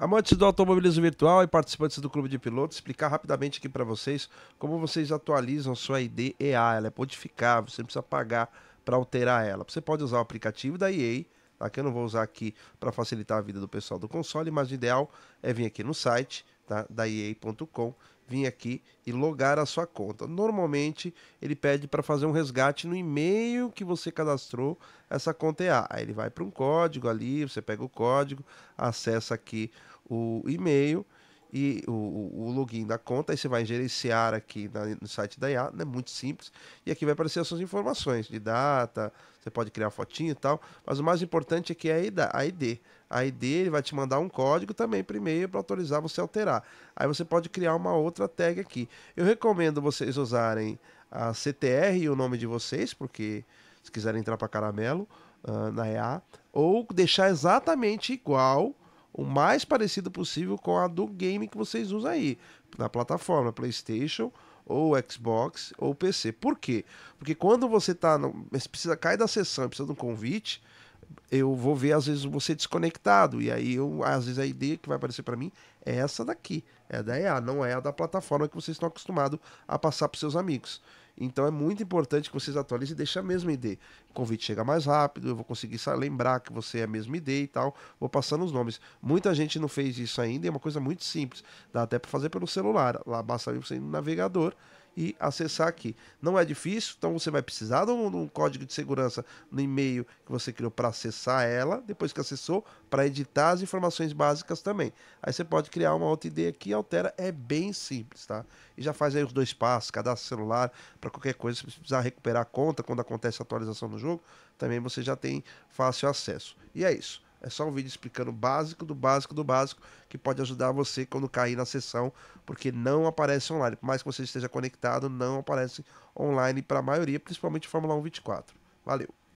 Amantes do automobilismo virtual e participantes do Clube de Pilotos, explicar rapidamente aqui para vocês como vocês atualizam sua ID EA. Ela é modificável, você não precisa pagar para alterar ela. Você pode usar o aplicativo da EA, tá? que eu não vou usar aqui para facilitar a vida do pessoal do console, mas o ideal é vir aqui no site tá? da EA.com vir aqui e logar a sua conta. Normalmente ele pede para fazer um resgate no e-mail que você cadastrou essa conta EA. Aí ele vai para um código ali, você pega o código, acessa aqui o e-mail e o, o, login da conta, aí você vai gerenciar aqui na, no site da IA, né? muito simples, e aqui vai aparecer as suas informações de data, você pode criar fotinho e tal, mas o mais importante é que é a ID. A ID ele vai te mandar um código também por e-mail para autorizar você alterar. Aí você pode criar uma outra tag aqui. Eu recomendo vocês usarem a CTR e o nome de vocês, porque se quiserem entrar para Caramelo, uh, na EA, ou deixar exatamente igual o mais parecido possível com a do game que vocês usam aí, na plataforma PlayStation ou Xbox ou PC. Por quê? Porque quando você tá no, precisa cair da sessão, precisa de um convite, eu vou ver às vezes você desconectado e aí eu às vezes a ideia que vai aparecer para mim é essa daqui, é da EA, não é a da plataforma que vocês estão acostumados a passar para seus amigos. Então é muito importante que vocês atualizem e deixem a mesma ID. O convite chega mais rápido, eu vou conseguir lembrar que você é a mesma ID e tal, vou passando os nomes. Muita gente não fez isso ainda, é uma coisa muito simples. Dá até para fazer pelo celular. Lá basta você ir no navegador e acessar aqui. Não é difícil, então você vai precisar de um, de um código de segurança no e-mail que você criou para acessar ela, depois que acessou, para editar as informações básicas também. Aí você pode criar uma outra ideia aqui, altera, é bem simples, tá? E já faz aí os dois passos, cadastro celular, para qualquer coisa, se precisar recuperar a conta quando acontece a atualização do jogo, também você já tem fácil acesso. E é isso. É só um vídeo explicando o básico do básico do básico que pode ajudar você quando cair na sessão, porque não aparece online. Por mais que você esteja conectado, não aparece online para a maioria, principalmente Fórmula 1 24. Valeu!